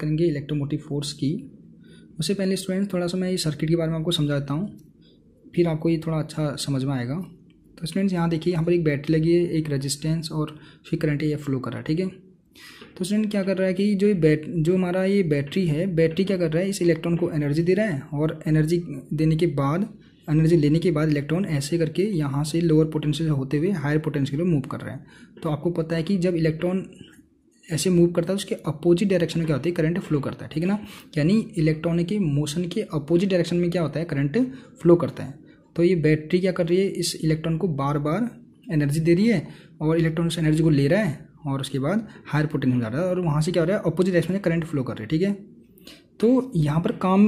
करेंगे electromotive force की उससे पहले स्टूडेंट्स थोड़ा सा मैं ये सर्किट के बारे में आपको समझा देता हूँ फिर आपको ये थोड़ा अच्छा समझ में आएगा तो स्टूडेंट्स यहाँ देखिए यहाँ पर एक बैटरी लगी है एक रजिस्टेंस और फिर करंट ये फ्लो कर रहा है ठीक है तो स्टूडेंट क्या कर रहा है कि जो ये बैट जो हमारा ये बैटरी है बैटरी क्या कर रहा है इस इलेक्ट्रॉन को एनर्जी दे रहा है और एनर्जी देने के बाद एनर्जी लेने के बाद इलेक्ट्रॉन ऐसे करके यहाँ से लोअर पोटेंशियल होते हुए हायर पोटेंशियल में मूव कर रहा है तो आपको पता है कि जब इलेक्ट्रॉन ऐसे मूव करता है उसके अपोजिट डायरेक्शन में क्या होती है करंट फ्लो करता है ठीक है ना यानी इलेक्ट्रॉनिक के मोशन के अपोजिट डायरेक्शन में क्या होता है करंट फ्लो करता है तो ये बैटरी क्या कर रही है इस इलेक्ट्रॉन को बार बार एनर्जी दे रही है और इलेक्ट्रॉन एनर्जी को ले रहा है और उसके बाद हायर पोटेंशियल में जा रहा है और वहाँ से क्या हो रहा है अपोजिट डायरेक्शन में करंट फ्लो कर रहा है ठीक है तो यहाँ पर काम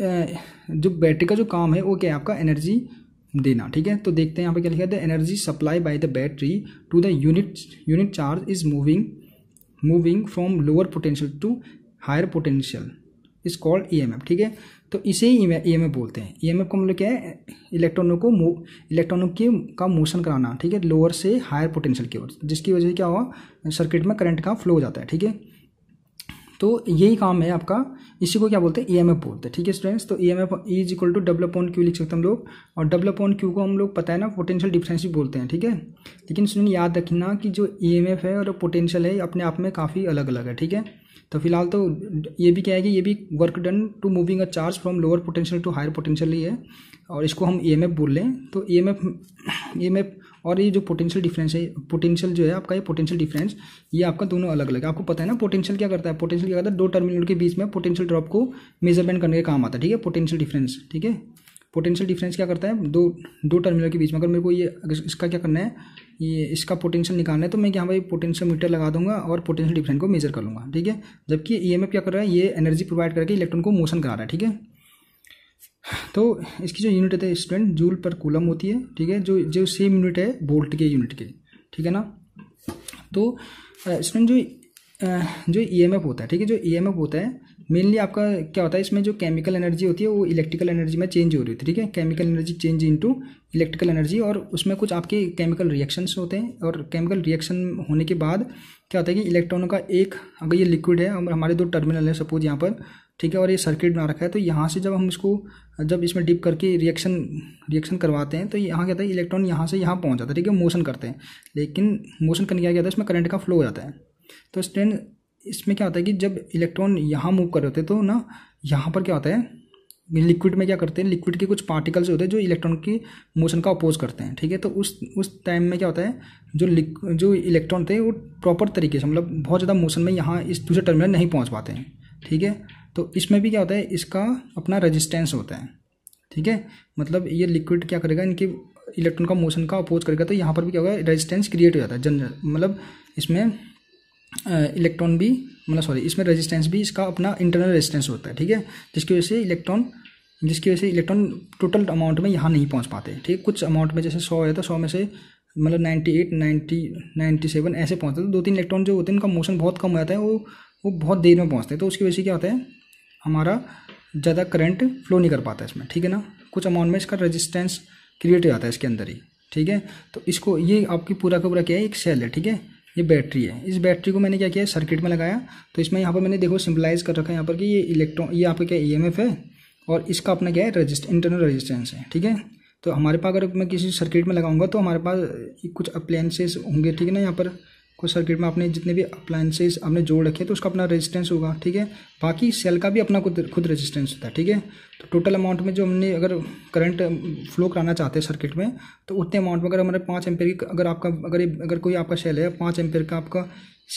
जो बैटरी का जो काम है वो क्या है आपका एनर्जी देना ठीक है तो देखते हैं यहाँ पर क्या लिखा है the energy supply by the battery to the unit unit charge is moving moving from lower potential to higher potential is called E ठीक है तो इसे ही एफ e e बोलते हैं ईएमएफ को हम लोग क्या है इलेक्ट्रॉनों को इलेक्ट्रॉनों के का मोशन कराना ठीक है लोअर से हायर पोटेंशियल की ओर जिसकी वजह से क्या हुआ सर्किट में करंट का फ्लो हो जाता है ठीक है तो यही काम है आपका इसी को क्या बोलते हैं ई एम एफ बोलते हैं ठीक है स्टूडेंट्स तो E M F is equal to W upon Q लिख सकते हैं हम लोग और डबल अपॉन क्यू को हम लोग पता है ना पोटेंशियल डिफरेंस भी बोलते हैं ठीक है लेकिन स्टूडेंट याद रखना कि जो ई एम एफ है और पोटेंशियल है अपने आप में काफ़ी अलग अलग है ठीक है तो फिलहाल तो ये भी क्या है कि ये भी work done to moving a charge from lower potential to higher potential ही है और इसको हम ई e बोल लें तो ई e एम e और ये जो पोटेंशियल डिफरेंस है पोटेंशियल जो है आपका ये पोटेंशियल डिफरेंस ये आपका दोनों अलग अलग है आपको पता है ना पोटेंशियल क्या करता है पोटेंशियल क्या करता है दो टर्मिनल के बीच में पोटेंशियल ड्रॉप को मेजरमेंट करने के काम आता है ठीक है पोटेंशियल डिफरेंस ठीक है पोटेंशियल डिफरेंस क्या करता है दो दो टर्मिनल के बीच में अगर मेरे को ये इसका क्या करना है ये इसका पोटेंशियल निकालना है तो मैं यहाँ भाई पोटेंशियल मीटर लगा दूंगा और पोटेंशियल डिफरेंस को मेजर कर लूँगा ठीक है जबकि ई क्या कर रहा है ये एनर्जी प्रोवाइड करके इलेक्ट्रॉन को मोशन करा रहा है ठीक है तो इसकी जो यूनिट है स्टूडेंट जूल पर कूलम होती है ठीक है जो जो सेम यूनिट है वोल्ट के यूनिट के ठीक है ना तो स्टूडेंट जो जो ई होता है ठीक है जो ई होता है मेनली आपका क्या होता है इसमें जो केमिकल एनर्जी होती है वो इलेक्ट्रिकल एनर्जी में चेंज हो रही होती है ठीक है chemical energy change into electrical energy और उसमें कुछ आपके केमिकल रिएक्शंस होते हैं और केमिकल रिएक्शन होने के बाद क्या होता है कि इलेक्ट्रॉनों का एक अगर ये लिक्विड है और हमारे दो टर्मिनल है सपोज यहाँ पर ठीक है और ये सर्किट बना रखा है तो यहाँ से जब हम इसको जब इसमें डिप करके रिएक्शन रिएक्शन करवाते हैं तो यहाँ क्या होता है इलेक्ट्रॉन यहाँ से यहाँ पहुँच जाता है ठीक है मोशन करते हैं लेकिन मोशन करने क्या क्या होता है इसमें करंट का फ्लो हो जाता है तो स्टैंड इसमें क्या होता है कि जब इलेक्ट्रॉन यहाँ मूव कर रहे होते हैं तो ना यहाँ पर क्या होता है लिक्विड में क्या करते हैं लिक्विड के कुछ पार्टिकल्स होते हैं जो इलेक्ट्रॉन की मोशन का अपोज करते हैं ठीक है तो उस उस टाइम में क्या होता है जो जो इलेक्ट्रॉन थे वो प्रॉपर तरीके से मतलब बहुत ज़्यादा मोशन में यहाँ इस दूसरे टर्मिनल नहीं पहुँच पाते हैं ठीक है तो इसमें भी क्या होता है इसका अपना रजिस्टेंस होता है ठीक है मतलब ये लिक्विड क्या करेगा इनके इलेक्ट्रॉन का मोशन का अपोज करेगा तो यहाँ पर भी क्या होगा रजिस्टेंस क्रिएट हो जाता है जनरल मतलब इसमें इलेक्ट्रॉन भी मतलब सॉरी इसमें रेजिस्टेंस भी इसका अपना इंटरनल रेजिस्टेंस होता है ठीक है जिसकी वजह से इलेक्ट्रॉन जिसकी वजह से इलेक्ट्रॉन टोटल अमाउंट में यहाँ नहीं पहुँच पाते ठीक है कुछ अमाउंट में जैसे सौ है तो सौ में से मतलब ninety eight ninety ninety seven ऐसे पहुँचते हैं तो दो तीन इलेक्ट्रॉन जो होते हैं उनका मोशन बहुत कम हो जाता है वो वो बहुत देर में पहुँचते हैं तो उसकी वजह से क्या होता है हमारा ज़्यादा करंट फ्लो नहीं कर पाता इसमें ठीक है ना कुछ अमाउंट में इसका रेजिस्टेंस क्रिएट हो जाता है इसके अंदर ही ठीक है तो इसको ये आपकी पूरा का पूरा क्या है एक सेल है ठीक है ये बैटरी है इस बैटरी को मैंने क्या किया सर्किट में लगाया तो इसमें यहाँ पर मैंने देखो सिंपलाइज कर रखा है यहाँ पर कि ये इलेक्ट्रॉन ये आपका क्या ई e है और इसका अपना क्या है रजिस्ट इंटरनल रजिस्टेंस है ठीक है तो हमारे पास अगर मैं किसी सर्किट में लगाऊंगा तो हमारे पास कुछ अप्लायंसेस होंगे ठीक है ना यहाँ पर को सर्किट में आपने जितने भी अप्लायंसेज आपने जोड़ रखे तो उसका अपना रेजिस्टेंस होगा ठीक है बाकी सेल का भी अपना खुद खुद रेजिस्टेंस होता है ठीक है तो टोटल अमाउंट में जो हमने अगर करंट फ्लो कराना चाहते हैं सर्किट में तो उतने अमाउंट में अगर हमारे पाँच एम्पेयर की अगर आपका अगर अगर कोई आपका सेल है पाँच एम्पेयर का आपका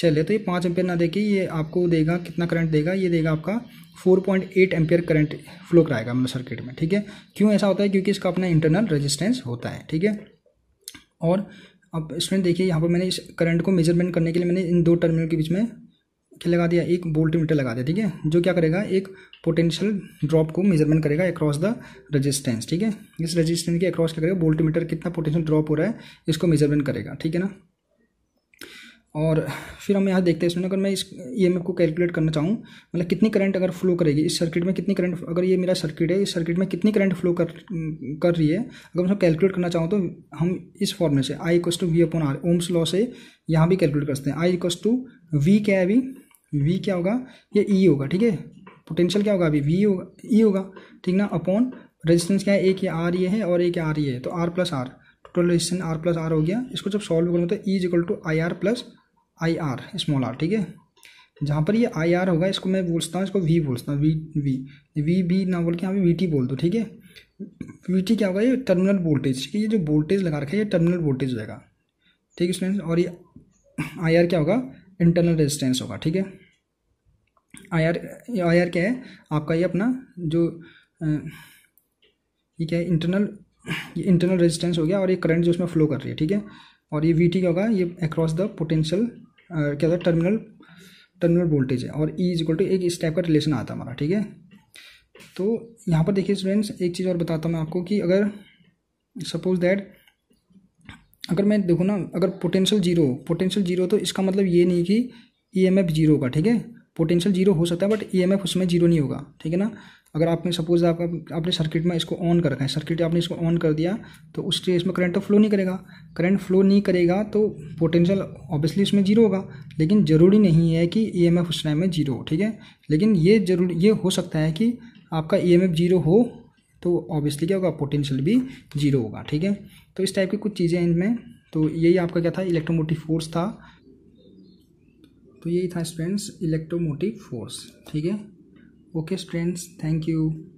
सेल है तो ये पाँच एम्पेयर ना देके ये आपको देगा कितना करंट देगा ये देगा आपका four point eight ampere current flow कराएगा मतलब सर्किट में ठीक है क्यों ऐसा होता है क्योंकि इसका अपना इंटरनल रजिस्टेंस होता है ठीक है और अब स्टूडेंट देखिए यहाँ पर मैंने इस करंट को मेजरमेंट करने के लिए मैंने इन दो टर्मिनल के बीच में क्या लगा दिया एक मीटर लगा दिया ठीक है जो क्या करेगा एक पोटेंशियल ड्रॉप को मेजरमेंट करेगा अक्रॉस द रेजिस्टेंस ठीक है इस रेजिस्टेंस के अक्रॉस क्या करेगा मीटर कितना पोटेंशियल ड्रॉप हो रहा है इसको मेजरमेंट करेगा ठीक है ना और फिर हम यहाँ देखते हैं इसमें अगर मैं इस ई को कैलकुलेट करना चाहूँ मतलब कितनी करंट अगर फ्लो करेगी इस सर्किट में कितनी करंट अगर ये मेरा सर्किट है इस सर्किट में कितनी करंट फ्लो कर कर रही है अगर मैं कैलकुलेट करना चाहूँ तो हम इस फॉर्मूले से I equals to V upon R Ohm's law से यहाँ भी कैलकुलेट करते हैं आई इक्व टू वी क्या है अभी वी क्या होगा ये ई e होगा ठीक है पोटेंशियल क्या होगा अभी वी होगा ई e होगा ठीक ना अपॉन रेजिस्टेंस क्या है एक ये आर ये है और एक आर ये है तो R plus R total resistance R plus R हो गया इसको जब सॉल्व करूँ तो E is equal to I R plus I R small R ठीक है जहाँ पर ये आई आर होगा इसको मैं बोलता हूँ इसको वी बोलता हूँ वी वी वी बी ना बोल के यहाँ पर वी टी बोल दो ठीक है वी टी क्या होगा ये टर्मिनल वोल्टेज ठीक है ये जो वोल्टेज लगा रखा है ये टर्मिनल वोल्टेज होगा ठीक है स्टूडेंट्स और ये आई आर क्या होगा इंटरनल रेजिस्टेंस होगा ठीक है आई आर आई आर क्या है आपका ये अपना जो ये क्या है इंटरनल ये इंटरनल रेजिस्टेंस हो गया और ये करंट जो उसमें फ्लो कर रही है ठीक है और ये वी टी क्या होगा ये अक्रॉस द पोटेंशियल क्या होता है टर्मिनल टर्मिनल वोल्टेज है और ई इज इक्वल टू एक इस टाइप का रिलेशन आता है हमारा ठीक है तो यहाँ पर देखिए स्टूडेंट्स एक चीज़ और बताता हूँ मैं आपको कि अगर सपोज दैट अगर मैं देखो ना अगर पोटेंशियल जीरो पोटेंशियल जीरो तो इसका मतलब ये नहीं कि ई एम एफ जीरो होगा ठीक है पोटेंशियल जीरो हो सकता है बट ई एम एफ उसमें जीरो नहीं होगा ठीक है ना अगर आपने सपोज आप, आपने सर्किट में इसको ऑन कर रखा है सर्किट आपने इसको ऑन कर दिया तो उससे में करंट तो फ्लो नहीं करेगा करंट फ्लो नहीं करेगा तो पोटेंशियल ऑब्वियसली इसमें जीरो होगा लेकिन ज़रूरी नहीं है कि ई e उस टाइम में जीरो हो ठीक है लेकिन ये जरूर ये हो सकता है कि आपका ई एम जीरो हो तो ऑब्वियसली क्या होगा पोटेंशियल भी जीरो होगा ठीक है तो इस टाइप की कुछ चीज़ें इनमें तो यही आपका क्या था इलेक्ट्रोमोटिव फोर्स था तो यही था स्टूडेंट्स इलेक्ट्रोमोटिव फोर्स ठीक है okay friends thank you